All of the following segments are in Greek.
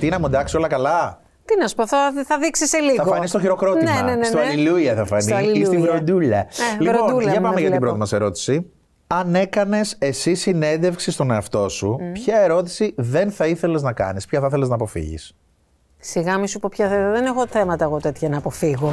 Τι να μου εντάξει, όλα καλά. Τι να σου πω, θα, θα δείξει σε λίγο. Θα φανεί στο χειροκρότημα. Ναι, ναι, ναι, στο ναι. Αλληλούια θα φανεί. ή στην Βροντούλα. Ε, λοιπόν, για πάμε για την πρώτη μας ερώτηση. Αν έκανες εσύ συνέντευξη στον εαυτό σου, mm. ποια ερώτηση δεν θα ήθελες να κάνεις, ποια θα ήθελε να αποφύγεις. Σιγά μη σου πω ποια δεν έχω θέματα εγώ τέτοια να αποφύγω.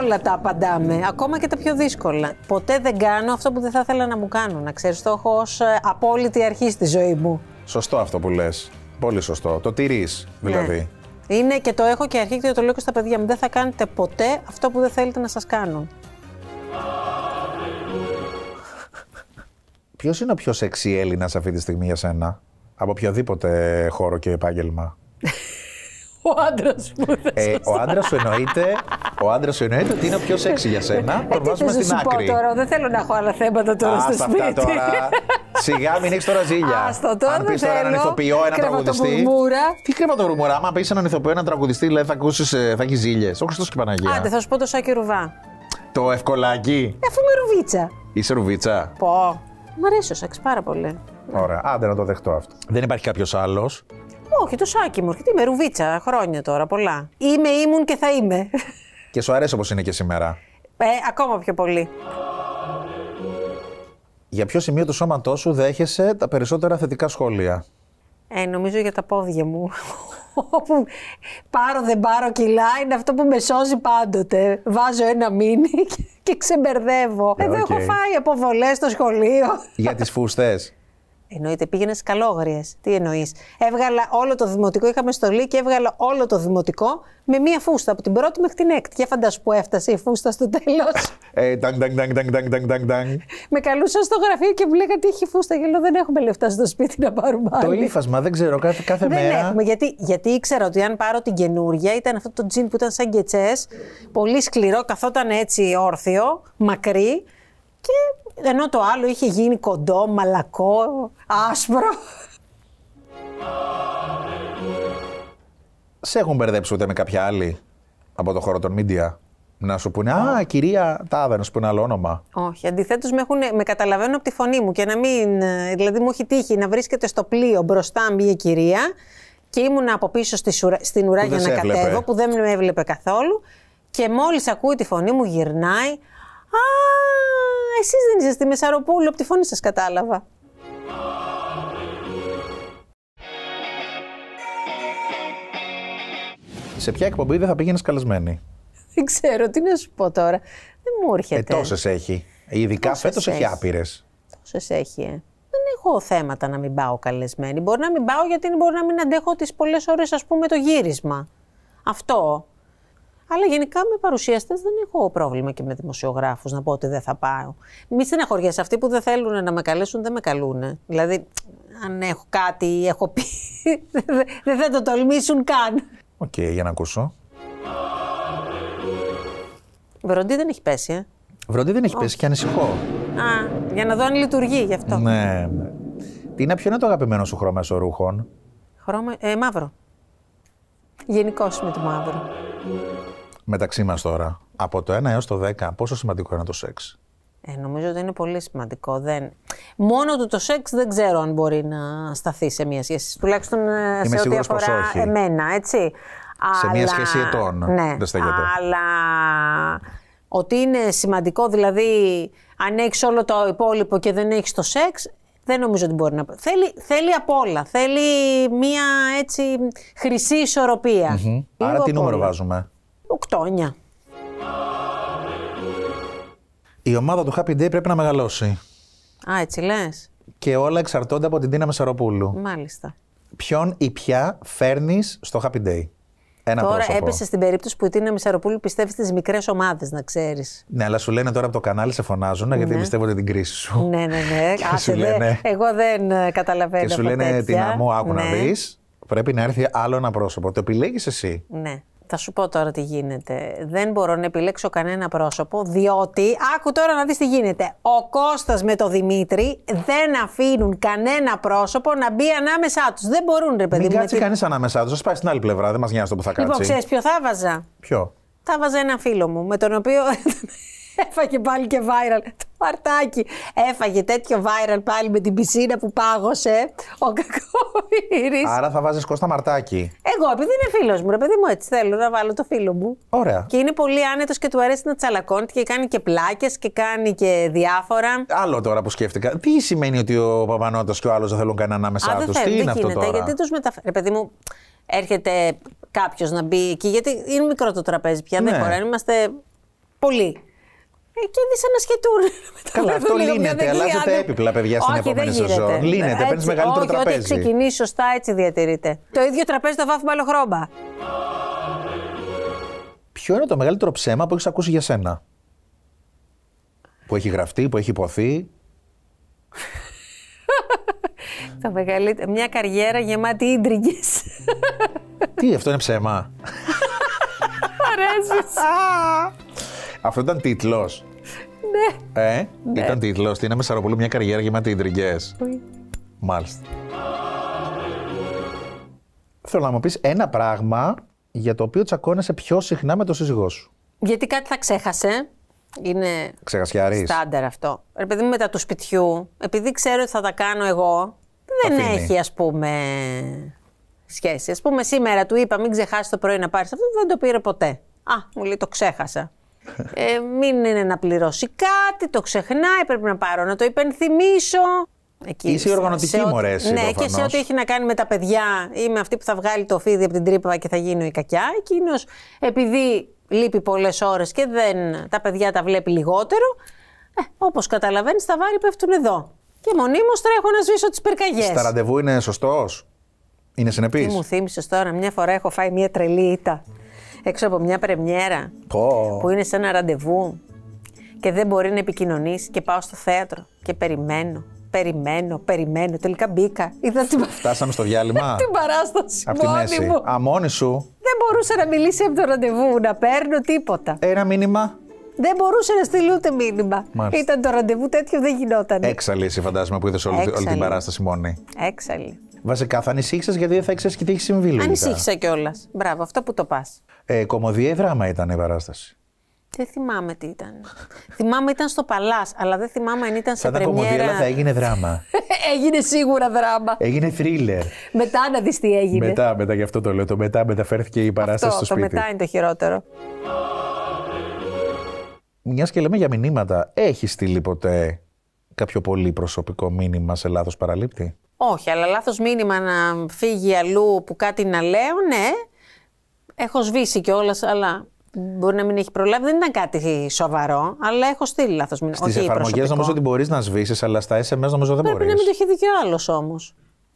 Όλα τα απαντάμε, ακόμα και τα πιο δύσκολα. Ποτέ δεν κάνω αυτό που δεν θα ήθελα να μου κάνω Να ξέρεις, το έχω ως ε, απόλυτη αρχή στη ζωή μου. Σωστό αυτό που λες. Πολύ σωστό. Το τηρείς δηλαδή. Ναι. Είναι και το έχω και και το λέω και στα παιδιά μου. Δεν θα κάνετε ποτέ αυτό που δεν θέλετε να σας κάνουν. Ποιος είναι ο πιο σεξι Έλληνας αυτή τη στιγμή για σένα, από οποιοδήποτε χώρο και επάγγελμα. ο άντρας μου. Ε, ο άντρας σου εννοείται ο άντρας σου εννοείται ότι είναι ο πιο σεξι για σένα. Ε, Τον βάζουμε στην άκρη. Τώρα, δεν θέλω να έχω άλλα θέματα τώρα στο σπίτι. Τώρα. Σιγά μην έχεις τώρα ζήλια. Άστο, τώρα Αν πεις τώρα έναν ηθοποιό, έναν τραγουδιστή. Τι το κρεματοβουρμούρα. Άμα πεις έναν ηθοποιό, έναν τραγουδιστή, λέει θα ακούσεις, ε, θα έχεις ζήλιες. Όχι Χριστός και Παναγία. Άντε, θα σου πω το σάκι Ρουβά. Το ευκολάκι. Ε, αφού είμαι ρουβίτσα. Είσαι ρουβίτσα. Πω. Μ' αρέσει ο Σάξ πάρα πολύ. Ωραία. Άντε να το δεχτώ αυτό. Δεν υπάρχει κάποιος άλλος. Όχι, το σάκι μου. Γιατί με ρουβίτσα χρόνια τώρα, πολλά. Είμαι, ήμουν και θα είμαι. Και σου αρέσει όπως είναι και σήμερα. Ε, ακόμα πιο πολύ. Για ποιο σημείο του σώματός σου δέχεσαι τα περισσότερα θετικά σχόλια. Ε, νομίζω για τα πόδια μου. Όπου πάρω δεν πάρω κιλά είναι αυτό που με σώζει πάντοτε. Βάζω ένα μήνυ και ξεμπερδεύω. Yeah, ε, Εδώ έχω φάει αποβολές στο σχολείο. Για τις φούστες. Εννοείται, πήγαινες καλόγριες. Τι εννοείς. Έβγαλα όλο το δημοτικό, είχαμε στολή και έβγαλα όλο το δημοτικό με μία φούστα από την πρώτη μέχρι την έκτη. Για φαντάσου που έφτασε η φούστα στο τέλος. Ε, Με καλούσαν στο γραφείο και μου λέγανε τι έχει φούστα. Και λέω δεν έχουμε λεφτά στο σπίτι να πάρουμε άλλη. Το ύφασμα, δεν ξέρω, κάθε, κάθε μέρα. Δεν έχουμε, γιατί, ήξερα ότι αν πάρω την καινούργια, ήταν αυτό το τζιν που ήταν σαν κετσές, πολύ σκληρό, καθόταν έτσι όρθιο, μακρύ. Και ενώ το άλλο είχε γίνει κοντό, μαλακό, άσπρο. Σε έχουν μπερδέψει ούτε με κάποια άλλη από το χώρο των μίντια. Να σου πούνε, Α, κυρία Τάδε, να σου πούνε άλλο όνομα. Όχι. Αντιθέτως, με, με καταλαβαίνουν από τη φωνή μου και να μην. Ε, δηλαδή, μου έχει τύχει να βρίσκεται στο πλοίο μπροστά μια κυρία και ήμουν από πίσω στην ουρά για να κατέβω, που δεν με έβλεπε καθόλου. Και μόλις ακούει τη φωνή μου, γυρνάει. Α, εσείς δεν είστε στη Μεσαροπούλου, από τη φωνή σας κατάλαβα. Σε ποια εκπομπή δεν θα πήγαινες καλεσμένη. Δεν ξέρω, τι να σου πω τώρα. Δεν μου έρχεται. Ε, τόσες έχει. Ειδικά φέτος έχει άπειρες. Τόσες έχει, ε. Δεν έχω θέματα να μην πάω καλεσμένη. Μπορώ να μην πάω γιατί μπορεί να μην αντέχω τις πολλές ώρες, ας πούμε, το γύρισμα. Αυτό. Αλλά γενικά με παρουσιαστές δεν έχω πρόβλημα και με δημοσιογράφους να πω ότι δεν θα πάω. Μη στεναχωριέσαι. Αυτοί που δεν θέλουν να με καλέσουν δεν με καλούν. Δηλαδή, αν έχω κάτι έχω πει, δεν θα το τολμήσουν καν. Οκ, για να ακούσω. Βροντί δεν έχει πέσει, ε. Βροντί δεν έχει πέσει και ανησυχώ. Α, για να δω αν λειτουργεί γι' αυτό. Ναι. ναι. Τι είναι, ποιο είναι το αγαπημένο σου χρώμα ρούχων. Χρώμα, ε, μαύρο. Γενικώ με το μαύρο. Μεταξύ μας τώρα, από το 1 έως το 10, πόσο σημαντικό είναι το σεξ. Ε, νομίζω ότι είναι πολύ σημαντικό. Δεν... Μόνο του το σεξ δεν ξέρω αν μπορεί να σταθεί σε μια σχέση. Τουλάχιστον ε, σε ό,τι αφορά εμένα, έτσι. Σε μια σχέση ετών. Ναι. Δεν στέκεται. Αλλά ότι είναι σημαντικό, δηλαδή αν έχεις όλο το υπόλοιπο και δεν έχεις το σεξ, δεν νομίζω ότι μπορεί να. Θέλει, θέλει απ' όλα. Θέλει μία έτσι χρυσή ισορροπία. Άρα τι νούμερο Οκτώνια. Η ομάδα του Happy Day πρέπει να μεγαλώσει. Α, έτσι λες. Και όλα εξαρτώνται από την Τίνα Μεσαροπούλου. Μάλιστα. Ποιον ή ποια φέρνεις στο Happy Day τώρα πρόσωπο. έπεσε στην περίπτωση που η Τίνα Μισαροπούλου πιστεύει στις μικρές ομάδες, να ξέρεις. Ναι, αλλά σου λένε τώρα από το κανάλι σε φωνάζουν ναι. γιατί πιστεύονται την κρίση σου. Ναι, ναι, ναι. και σου λένε... Εγώ δεν ε, καταλαβαίνω. Και σου λένε την αμό, άκου να ναι. δεις. Πρέπει να έρθει άλλο ένα πρόσωπο. Το επιλέγεις εσύ. Ναι. Θα σου πω τώρα τι γίνεται. Δεν μπορώ να επιλέξω κανένα πρόσωπο, διότι. Άκου τώρα να δεις τι γίνεται. Ο Κώστας με το Δημήτρη δεν αφήνουν κανένα πρόσωπο να μπει ανάμεσά τους. Δεν μπορούν, ρε παιδί μου. Δεν κάτσει κανείς ανάμεσά τους. Ας πάει στην άλλη πλευρά. Δεν μας νοιάζει το που θα λοιπόν, κάτσει. Λοιπόν, ξέρεις ποιο θα έβαζα. Ποιο. Θα έβαζα ένα φίλο μου, με τον οποίο. Έφαγε πάλι και viral. Το Μαρτάκι έφαγε τέτοιο viral πάλι με την πισίνα που πάγωσε. Ο κακομοίρης. Άρα θα βάζεις κόστα Μαρτάκι. Εγώ, επειδή είναι φίλος μου, ρε παιδί μου, έτσι θέλω να βάλω το φίλο μου. Ωραία. Και είναι πολύ άνετος και του αρέσει να τσαλακώνει και κάνει και πλάκες και κάνει και διάφορα. Άλλο τώρα που σκέφτηκα. Τι σημαίνει ότι ο Παπανότα και ο άλλος δεν θέλουν κανένα ανάμεσά τους. Τι είναι αυτό τώρα. Γιατί τους μεταφέρει. Παιδί μου, έρχεται κάποιος να μπει εκεί, γιατί είναι μικρό το τραπέζι πια. Δεν ναι. χωράει, είμαστε πολλοί. Εκεί δυσανασχετούν. Καλά, αυτό λύνεται. Αλλάζεται έπιπλα, παιδιά, στην επόμενη σεζόν. Λύνεται, παίρνεις μεγαλύτερο όχι, τραπέζι. Ό,τι ξεκινήσει σωστά, έτσι διατηρείται. Το ίδιο τραπέζι το βάφουμε άλλο χρώμα. Ποιο είναι το μεγαλύτερο ψέμα που έχεις ακούσει για σένα, Που έχει γραφτεί, που έχει υποθεί. το μεγαλύτερο. Μια καριέρα γεμάτη ίντριγκες. Τι, αυτό είναι ψέμα. Αρέσεις. Αυτό ήταν τίτλος. Ναι. Ε, ναι. ήταν τίτλος. είναι Μεσαροπολού μια καριέρα γεμάτη ιντρικέ. Μάλιστα. Θέλω να μου πεις ένα πράγμα για το οποίο τσακώνεσαι πιο συχνά με τον σύζυγό σου. Γιατί κάτι θα ξέχασε. Είναι στάντερ αυτό. επειδή μετά του σπιτιού, επειδή ξέρω ότι θα τα κάνω εγώ, δεν Αφήνει. έχει ας πούμε σχέση. Ας πούμε σήμερα του είπα μην ξεχάσεις το πρωί να πάρεις αυτό, δεν το πήρε ποτέ. Α, μου λέει το ξέχασα. Ε, μην είναι να πληρώσει κάτι, το ξεχνάει, πρέπει να πάρω να το υπενθυμίσω. Εκεί, Είσαι οργανωτική μωρέ. Ναι, προφανώς. και σε ό,τι έχει να κάνει με τα παιδιά ή με αυτή που θα βγάλει το φίδι από την τρύπα και θα γίνει η κακιά. Εκείνος, επειδή λείπει πολλές ώρες και δεν, τα παιδιά τα βλέπει λιγότερο, ε, όπως καταλαβαίνεις, τα βάρη πέφτουν εδώ. Και μονίμως τρέχω να σβήσω τις πυρκαγιές. Στα ραντεβού είναι σωστός. Είναι συνεπής. Τι μου θύμισες τώρα, μια φορά έχω φάει μια τρελή ήττα. Mm έξω από μια πρεμιέρα που είναι σε ένα ραντεβού και δεν μπορεί να επικοινωνήσει και πάω στο θέατρο και περιμένω. Περιμένω, περιμένω. Τελικά μπήκα. Είδα την... Φτάσαμε στο διάλειμμα. την παράσταση. Από τη μέση. Μου. Α, μόνη σου. Δεν μπορούσε να μιλήσει από το ραντεβού, να παίρνω τίποτα. Ένα μήνυμα. Δεν μπορούσε να στείλει ούτε μήνυμα. Μάλιστα. Ήταν το ραντεβού τέτοιο, δεν γινόταν. Έξαλλη, φαντάζομαι, που είδες όλη, όλη την παράσταση μόνη. Έξαλλη. Βασικά θα ανησύχησες γιατί δεν θα ήξερε και τι έχει συμβεί. Λογικά. Ανησύχησα κιόλας. Μπράβο, αυτό που το πας. Ε, η δράμα ήταν η παράσταση. Δεν θυμάμαι τι ήταν. θυμάμαι ήταν στο Παλάς, αλλά δεν θυμάμαι αν ήταν σε πρεμιέρα. Θα ήταν θα έγινε δράμα. έγινε σίγουρα δράμα. Έγινε θρίλερ. μετά να δεις τι έγινε. Μετά, μετά, γι' αυτό το λέω. Το μετά μεταφέρθηκε η παράσταση στο σπίτι. Το μετά είναι το χειρότερο. Μιας και λέμε για μηνύματα, έχεις στείλει ποτέ κάποιο πολύ προσωπικό μήνυμα σε λάθος παραλήπτη. Όχι, αλλά λάθος μήνυμα να φύγει αλλού που κάτι να λέω, ναι. Έχω σβήσει κιόλας, αλλά μπορεί να μην έχει προλάβει. Δεν ήταν κάτι σοβαρό, αλλά έχω στείλει λάθος μήνυμα. Στις εφαρμογέ νομίζω ότι μπορείς να σβήσεις, αλλά στα SMS νομίζω δεν μπορεί. Πρέπει να μην το έχει δει κι άλλος όμως.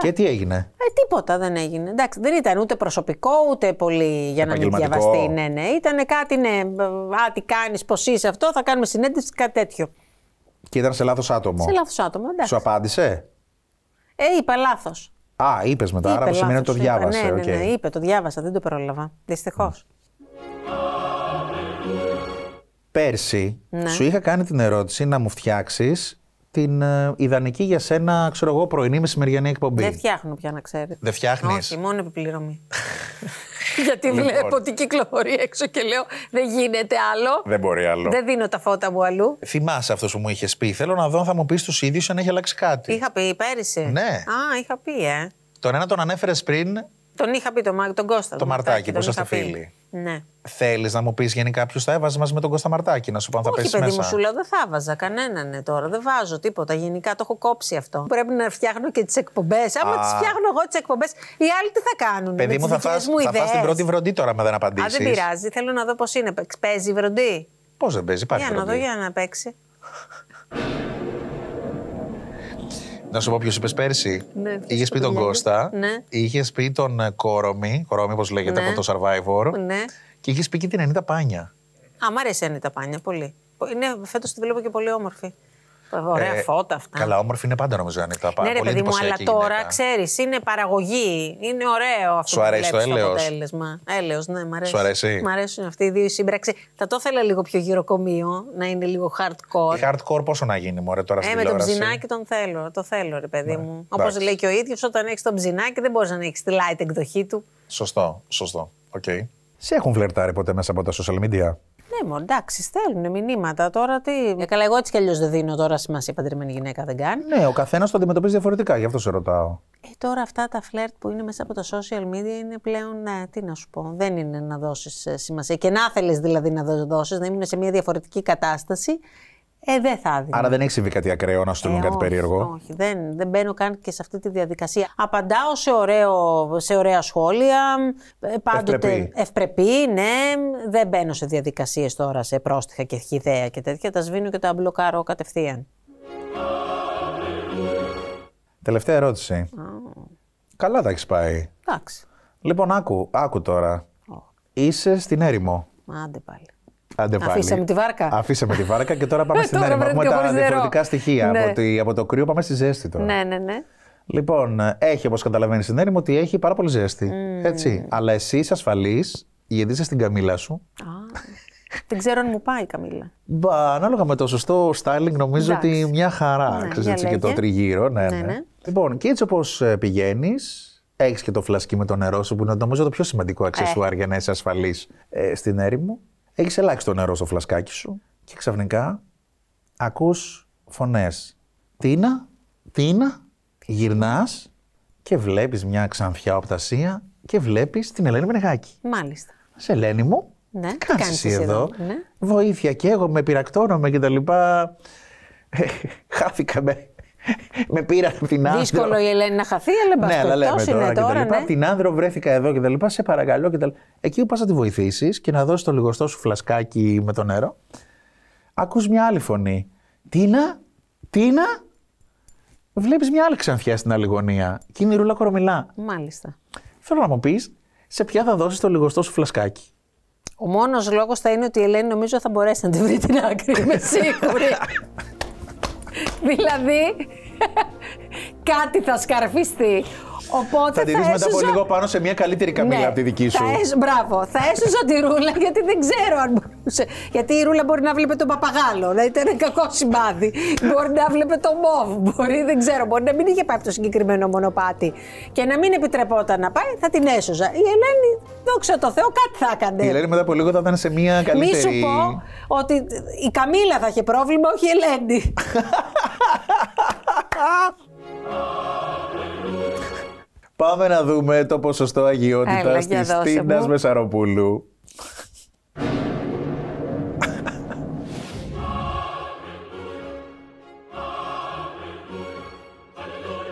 Και ε. τι έγινε. Ε, τίποτα δεν έγινε. Εντάξει, δεν ήταν ούτε προσωπικό, ούτε πολύ για να μην διαβαστεί. Ναι, ναι. Ήταν κάτι, ναι. Α, τι κάνεις, πώς είσαι αυτό, θα κάνουμε συνέντευξη, κάτι τέτοιο. Και ήταν σε λάθος άτομο. Σε λάθος άτομο, εντάξει. Σου απάντησε. Ε, είπα λάθος. Α, είπες μετά, είπε μετά, άρα σημαίνει ότι το διάβασε. Ναι, ναι, ναι, ναι, είπε, το διάβασα, δεν το πρόλαβα. Δυστυχώς. Πέρσι ναι. σου είχα κάνει την ερώτηση να μου φτιάξεις την ε, ιδανική για σένα, ξέρω εγώ, πρωινή μεσημεριανή εκπομπή. Δεν φτιάχνω πια, να ξέρετε. Δεν φτιάχνεις. Όχι, μόνο επιπληρωμή. Γιατί λοιπόν. βλέπω ότι κυκλοφορεί έξω και λέω δεν γίνεται άλλο. Δεν μπορεί άλλο. Δεν δίνω τα φώτα μου αλλού. Θυμάσαι αυτό που μου είχες πει. Θέλω να δω αν θα μου πεις του ίδιους αν έχει αλλάξει κάτι. Είχα πει πέρυσι. Ναι. Α, είχα πει, ε. Τον ένα τον ανέφερες πριν. Τον είχα πει τον, τον Κώστα. Το, μαρτάκι, που είσαστε φίλοι. Ναι. Θέλεις να μου πεις γενικά ποιους θα έβαζες μαζί με τον Κώστα Μαρτάκη, να σου πω αν θα πέσει μέσα. Όχι, παιδί μου, σου λέω δεν θα έβαζα κανέναν ναι, τώρα. Δεν βάζω τίποτα. Γενικά το έχω κόψει αυτό. Πρέπει να φτιάχνω και τις εκπομπές. Άμα τις φτιάχνω εγώ τις εκπομπές, οι άλλοι τι θα κάνουν. Παιδί μου, θα φας, θα φας την πρώτη βροντί τώρα, με δεν απαντήσει. Α, δεν πειράζει. Θέλω να δω πώς είναι. Παίζει βροντί. Πώς δεν παίζει, υπάρχει. Για να δω, για να παίξει. Να σου πω ποιος είπες πέρσι. Ναι, είχε ναι. πει τον Κώστα. Ναι. Είχες πει τον Κόρομι, Κόρομι όπως λέγεται ναι. από το Survivor. Ναι. Και είχες πει και την Ενίτα Πάνια. Α, μ' αρέσει η Πάνια πολύ. Είναι φέτος τη βλέπω και πολύ όμορφη. Ε, ωραία ε, φώτα αυτά. Καλά, όμορφη είναι πάντα νομίζω η πάντα. Ναι, ρε παιδί μου, αλλά τώρα ξέρεις, είναι παραγωγή. Είναι ωραίο αυτό Σου αρέσει το έλεος. αποτέλεσμα. Έλεος, ναι, μ' αρέσει. Σου αρέσει. Μ' αρέσουν αυτοί οι δύο σύμπραξη. Θα το ήθελα λίγο πιο γυροκομείο, να είναι λίγο hardcore. Η hardcore πόσο να γίνει, μωρέ τώρα ε, στην ε, Με τον ψινάκι τον θέλω. Το θέλω, ρε παιδί ναι. μου. Όπως λέει και ο ίδιος, όταν έχεις τον ψινάκι δεν μπορείς να έχεις τη light εκδοχή του. Σωστό, σωστό. Okay. Σε έχουν φλερτάρει ποτέ μέσα από τα social media. Ναι, μόνο εντάξει, στέλνουν μηνύματα τώρα. Τι... Ε, καλά, εγώ έτσι κι αλλιώς δεν δίνω τώρα σημασία παντρεμένη γυναίκα, δεν κάνει. Ναι, ο καθένας το αντιμετωπίζει διαφορετικά, γι' αυτό σε ρωτάω. Ε, τώρα αυτά τα φλερτ που είναι μέσα από τα social media είναι πλέον. Ναι, τι να σου πω, δεν είναι να δώσεις ε, σημασία. Και να θέλεις δηλαδή να δώσεις, να ήμουν σε μια διαφορετική κατάσταση ε, δεν θα δει. Άρα δεν έχει συμβεί κάτι ακραίο, να στείλουν ε, κάτι όχι, περίεργο. Όχι, δεν, δεν μπαίνω καν και σε αυτή τη διαδικασία. Απαντάω σε, ωραίο, σε ωραία σχόλια. Ε, πάντοτε ευπρεπή. ευπρεπή, ναι. Δεν μπαίνω σε διαδικασίες τώρα σε πρόστιχα και χιδέα και τέτοια. Τα σβήνω και τα μπλοκάρω κατευθείαν. Τελευταία ερώτηση. Καλά τα έχεις πάει. Εντάξει. Λοιπόν, άκου, άκου τώρα. Oh. Είσαι στην έρημο. Άντε πάλι. Αφήσαμε τη βάρκα. Αφήσαμε τη βάρκα και τώρα πάμε ε, στην έρευνα. Έχουμε τα διαφορετικά στοιχεία. Ναι. Από, το κρύο πάμε στη ζέστη τώρα. Ναι, ναι, ναι. Λοιπόν, έχει όπως καταλαβαίνεις στην έρημο ότι έχει πάρα πολύ ζέστη. Mm. Έτσι. Αλλά εσύ είσαι ασφαλή, γιατί είσαι στην καμίλα σου. Δεν ξέρω αν μου πάει η Καμίλα. Μπα, ανάλογα με το σωστό styling, νομίζω ότι μια χαρά. Ναι, και το τριγύρο. Ναι, ναι, ναι, ναι. Λοιπόν, και έτσι όπως ε, πηγαίνεις, έχεις και το φλασκί με το νερό σου, που είναι νομίζω το πιο σημαντικό αξεσουάρ ε. για να είσαι ασφαλής ε, στην έρημο. Έχει ελάχιστο νερό στο φλασκάκι σου και ξαφνικά ακούς φωνές. Τίνα, Τίνα, γυρνάς και βλέπεις μια ξανθιά οπτασία και βλέπεις την Ελένη Μενεγάκη. Μάλιστα. Σε Ελένη μου, ναι, τι κάνεις, εδώ. Ναι. Βοήθεια και εγώ με πειρακτώνομαι και τα λοιπά. Χάθηκα με με πήρα από την άνδρο. Δύσκολο η Ελένη να χαθεί, αλλά ναι, λέμε τώρα, είναι τώρα, και την άνδρο βρέθηκα εδώ και τα λοιπά, σε παρακαλώ και τα λοιπά. Εκεί που πας να τη βοηθήσεις και να δώσεις το λιγοστό σου φλασκάκι με το νερό, Ακούς μια άλλη φωνή. Τίνα, Τίνα, βλέπεις μια άλλη ξανθιά στην άλλη γωνία. Και είναι η Ρούλα Κορομιλά. Μάλιστα. Θέλω να μου πεις, σε ποια θα δώσεις το λιγοστό σου φλασκάκι. Ο μόνος λόγος θα είναι ότι η Ελένη νομίζω θα μπορέσει να τη βρει την άκρη. Είμαι σίγουρη. δηλαδή, κάτι θα σκαρφιστεί. Οπότε θα τη δεις μετά από λίγο πάνω σε μια καλύτερη καμίλα ναι, από τη δική σου. Θα έσ... Μπράβο. Θα έσωζα τη ρούλα γιατί δεν ξέρω αν μπορούσε. Γιατί η ρούλα μπορεί να βλέπει τον παπαγάλο, να ήταν ένα κακό σημάδι. μπορεί να βλέπει τον μοβ. Μπορεί, δεν ξέρω. Μπορεί να μην είχε πάει από το συγκεκριμένο μονοπάτι. Και να μην επιτρεπόταν να πάει, θα την έσωζα. Η Ελένη, δόξα τω Θεώ, κάτι θα έκανε. Η Ελένη μετά από λίγο θα ήταν σε μια καλύτερη. Μη σου πω ότι η Καμίλα θα είχε πρόβλημα, όχι η Ελένη. Πάμε να δούμε το ποσοστό αγιότητας τη της Τίνας Μεσαροπούλου.